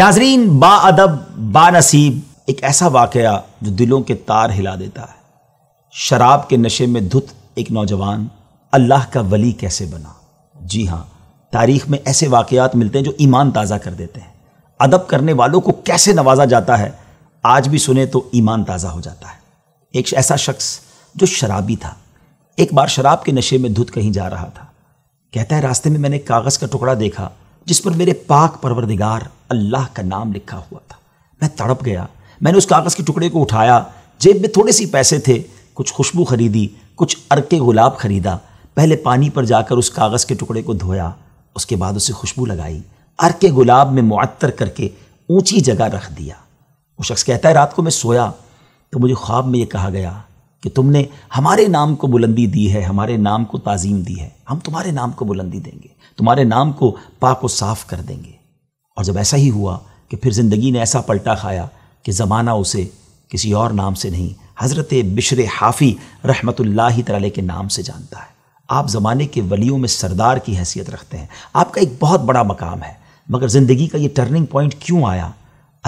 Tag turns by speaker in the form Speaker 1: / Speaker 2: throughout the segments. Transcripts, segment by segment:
Speaker 1: नाजरीन बा नसीब एक ऐसा वाक़ जो दिलों के तार हिला देता है शराब के नशे में धुत एक नौजवान अल्लाह का वली कैसे बना जी हाँ तारीख में ऐसे वाकयात मिलते हैं जो ईमान ताज़ा कर देते हैं अदब करने वालों को कैसे नवाजा जाता है आज भी सुने तो ईमान ताज़ा हो जाता है एक ऐसा शख्स जो शराबी था एक बार शराब के नशे में धुत कहीं जा रहा था कहता है रास्ते में मैंने कागज़ का टुकड़ा देखा जिस पर मेरे पाक परवरदिगार अल्लाह का नाम लिखा हुआ था मैं तड़प गया मैंने उस कागज़ के टुकड़े को उठाया जेब में थोड़े सी पैसे थे कुछ खुशबू खरीदी कुछ अरके गुलाब खरीदा पहले पानी पर जाकर उस कागज़ के टुकड़े को धोया उसके बाद उसे खुशबू लगाई अरके गुलाब में मुअत्तर करके ऊंची जगह रख दिया वो शख्स कहता है रात को मैं सोया तो मुझे ख्वाब में ये कहा गया कि तुमने हमारे नाम को बुलंदी दी है हमारे नाम को ताज़ीम दी है हम तुम्हारे नाम को बुलंदी देंगे तुम्हारे नाम को पाक व साफ कर देंगे और जब ऐसा ही हुआ कि फिर ज़िंदगी ने ऐसा पलटा खाया कि ज़माना उसे किसी और नाम से नहीं हज़रत बिशर हाफ़ी रहमतुल्ला तआला के नाम से जानता है आप ज़माने के वलियों में सरदार की हैसियत रखते हैं आपका एक बहुत बड़ा मकाम है मगर ज़िंदगी का ये टर्निंग पॉइंट क्यों आया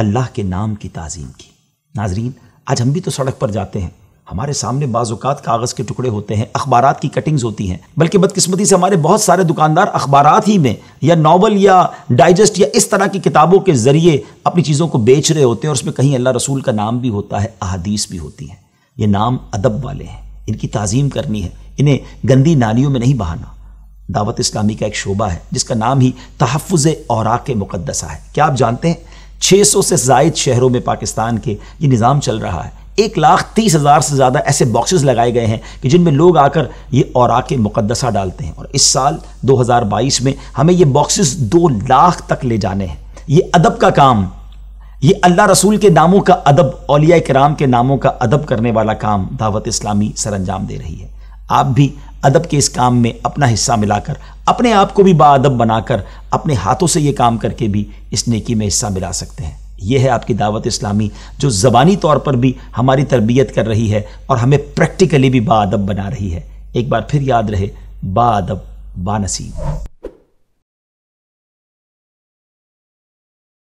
Speaker 1: अल्लाह के नाम की तज़ीम की नाजरीन आज हम भी तो सड़क पर जाते हैं हमारे सामने बाज़ात कागज़ के टुकड़े होते हैं अखबार की कटिंग्स होती हैं बल्कि बदकिस्मती से हमारे बहुत सारे दुकानदार अखबार ही में या नावल या डाइजेस्ट या इस तरह की किताबों के ज़रिए अपनी चीज़ों को बेच रहे होते हैं और उसमें कहीं अल्लाह रसूल का नाम भी होता है अदीस भी होती हैं ये नाम अदब वाले हैं इनकी तज़ीम करनी है इन्हें गंदी नालियों में नहीं बहाना दावत इस्लामी का एक शोबा है जिसका नाम ही तहफ़ और मुक़दसा है क्या आप जानते हैं 600 से जायद शहरों में पाकिस्तान के ये निज़ाम चल रहा है एक लाख तीस हज़ार से ज़्यादा ऐसे बॉक्सेस लगाए गए हैं कि जिनमें लोग आकर ये और के मुकदसा डालते हैं और इस साल 2022 में हमें ये बॉक्सेस दो लाख तक ले जाने हैं ये अदब का काम ये अल्लाह रसूल के नामों का अदब अलिया कराम के नामों का अदब करने वाला काम दावत इस्लामी सर अंजाम दे रही है आप भी अदब के इस काम में अपना हिस्सा मिलाकर अपने आप को भी बादब बनाकर अपने हाथों से ये काम करके भी इस नेकी में हिस्सा मिला सकते हैं ये है आपकी दावत इस्लामी जो ज़बानी तौर पर भी हमारी तरबियत कर रही है और हमें प्रैक्टिकली भी बादब बना रही है एक बार फिर याद रहे बादब बानसीब